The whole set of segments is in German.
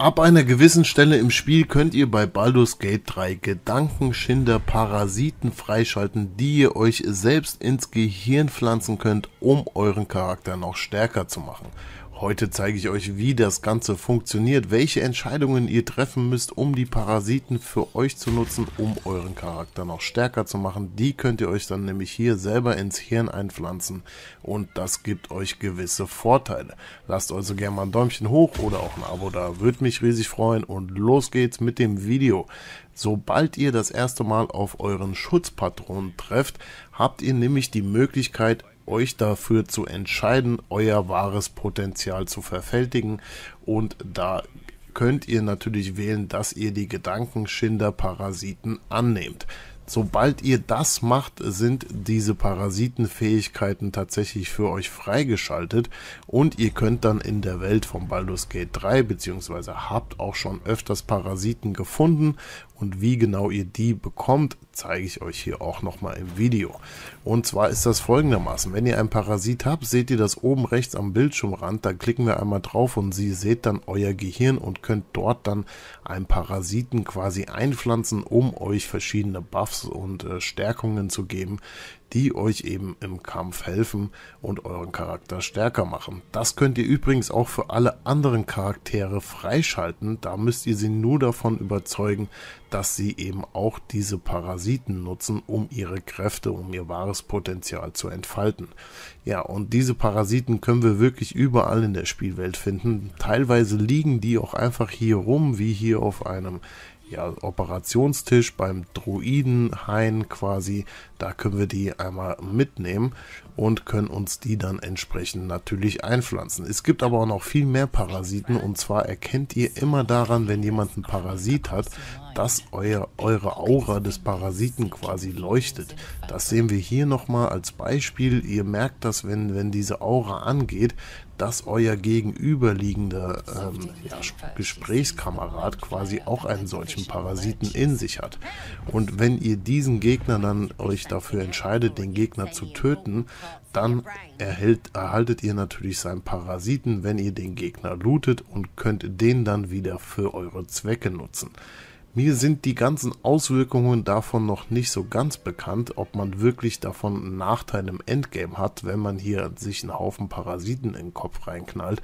Ab einer gewissen Stelle im Spiel könnt ihr bei Baldur's Gate 3 Gedankenschinder Parasiten freischalten, die ihr euch selbst ins Gehirn pflanzen könnt, um euren Charakter noch stärker zu machen. Heute zeige ich euch, wie das Ganze funktioniert, welche Entscheidungen ihr treffen müsst, um die Parasiten für euch zu nutzen, um euren Charakter noch stärker zu machen. Die könnt ihr euch dann nämlich hier selber ins Hirn einpflanzen und das gibt euch gewisse Vorteile. Lasst also gerne mal ein Däumchen hoch oder auch ein Abo da, würde mich riesig freuen und los geht's mit dem Video. Sobald ihr das erste Mal auf euren Schutzpatron trefft, habt ihr nämlich die Möglichkeit, euch dafür zu entscheiden, euer wahres Potenzial zu verfältigen. Und da könnt ihr natürlich wählen, dass ihr die Gedankenschinder-Parasiten annehmt. Sobald ihr das macht, sind diese Parasitenfähigkeiten tatsächlich für euch freigeschaltet und ihr könnt dann in der Welt von Baldur's Gate 3 bzw. habt auch schon öfters Parasiten gefunden und wie genau ihr die bekommt, zeige ich euch hier auch nochmal im Video. Und zwar ist das folgendermaßen, wenn ihr einen Parasit habt, seht ihr das oben rechts am Bildschirmrand, da klicken wir einmal drauf und sie seht dann euer Gehirn und könnt dort dann einen Parasiten quasi einpflanzen, um euch verschiedene Buffs Tipps und äh, Stärkungen zu geben, die euch eben im Kampf helfen und euren Charakter stärker machen. Das könnt ihr übrigens auch für alle anderen Charaktere freischalten. Da müsst ihr sie nur davon überzeugen, dass sie eben auch diese Parasiten nutzen, um ihre Kräfte, um ihr wahres Potenzial zu entfalten. Ja, und diese Parasiten können wir wirklich überall in der Spielwelt finden. Teilweise liegen die auch einfach hier rum, wie hier auf einem ja, Operationstisch beim Druidenhain quasi. Da können wir die einmal mitnehmen und können uns die dann entsprechend natürlich einpflanzen. Es gibt aber auch noch viel mehr Parasiten und zwar erkennt ihr immer daran, wenn jemand einen Parasit hat, dass euer, eure Aura des Parasiten quasi leuchtet. Das sehen wir hier nochmal als Beispiel. Ihr merkt das, wenn, wenn diese Aura angeht, dass euer gegenüberliegender ähm, ja, Gesprächskamerad quasi auch einen solchen Parasiten in sich hat. Und wenn ihr diesen Gegner dann euch dafür entscheidet, den Gegner zu töten, dann erhält, erhaltet ihr natürlich seinen Parasiten, wenn ihr den Gegner lootet und könnt den dann wieder für eure Zwecke nutzen. Mir sind die ganzen Auswirkungen davon noch nicht so ganz bekannt, ob man wirklich davon einen Nachteil im Endgame hat, wenn man hier sich einen Haufen Parasiten in den Kopf reinknallt.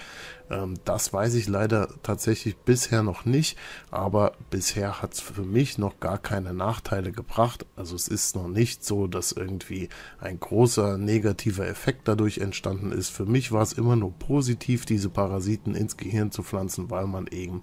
Ähm, das weiß ich leider tatsächlich bisher noch nicht, aber bisher hat es für mich noch gar keine Nachteile gebracht. Also es ist noch nicht so, dass irgendwie ein großer negativer Effekt dadurch entstanden ist. Für mich war es immer nur positiv, diese Parasiten ins Gehirn zu pflanzen, weil man eben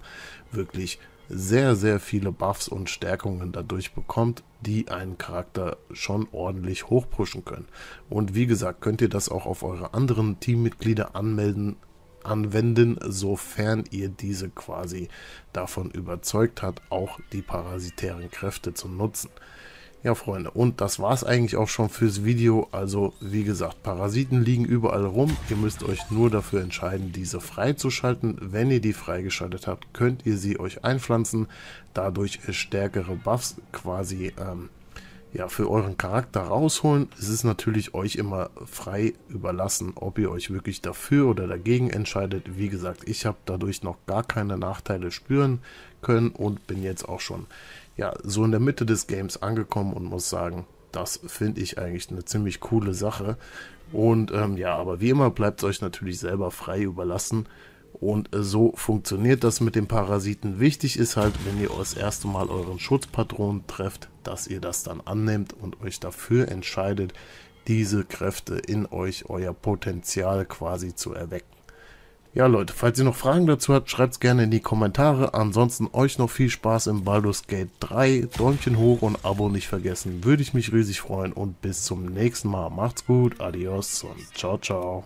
wirklich sehr, sehr viele Buffs und Stärkungen dadurch bekommt, die einen Charakter schon ordentlich hochpushen können. Und wie gesagt, könnt ihr das auch auf eure anderen Teammitglieder anmelden, anwenden, sofern ihr diese quasi davon überzeugt hat, auch die parasitären Kräfte zu nutzen. Ja, Freunde, und das war's eigentlich auch schon fürs Video. Also, wie gesagt, Parasiten liegen überall rum. Ihr müsst euch nur dafür entscheiden, diese freizuschalten. Wenn ihr die freigeschaltet habt, könnt ihr sie euch einpflanzen, dadurch stärkere Buffs quasi ähm, ja, für euren Charakter rausholen. Es ist natürlich euch immer frei überlassen, ob ihr euch wirklich dafür oder dagegen entscheidet. Wie gesagt, ich habe dadurch noch gar keine Nachteile spüren können und bin jetzt auch schon ja, so in der Mitte des Games angekommen und muss sagen, das finde ich eigentlich eine ziemlich coole Sache. Und ähm, ja, aber wie immer bleibt es euch natürlich selber frei überlassen, und äh, so funktioniert das mit den Parasiten. Wichtig ist halt, wenn ihr das erste Mal euren Schutzpatron trefft, dass ihr das dann annimmt und euch dafür entscheidet, diese Kräfte in euch, euer Potenzial quasi zu erwecken. Ja Leute, falls ihr noch Fragen dazu habt, schreibt es gerne in die Kommentare. Ansonsten euch noch viel Spaß im Baldur's Gate 3. Däumchen hoch und Abo nicht vergessen. Würde ich mich riesig freuen und bis zum nächsten Mal. Macht's gut, adios und ciao, ciao.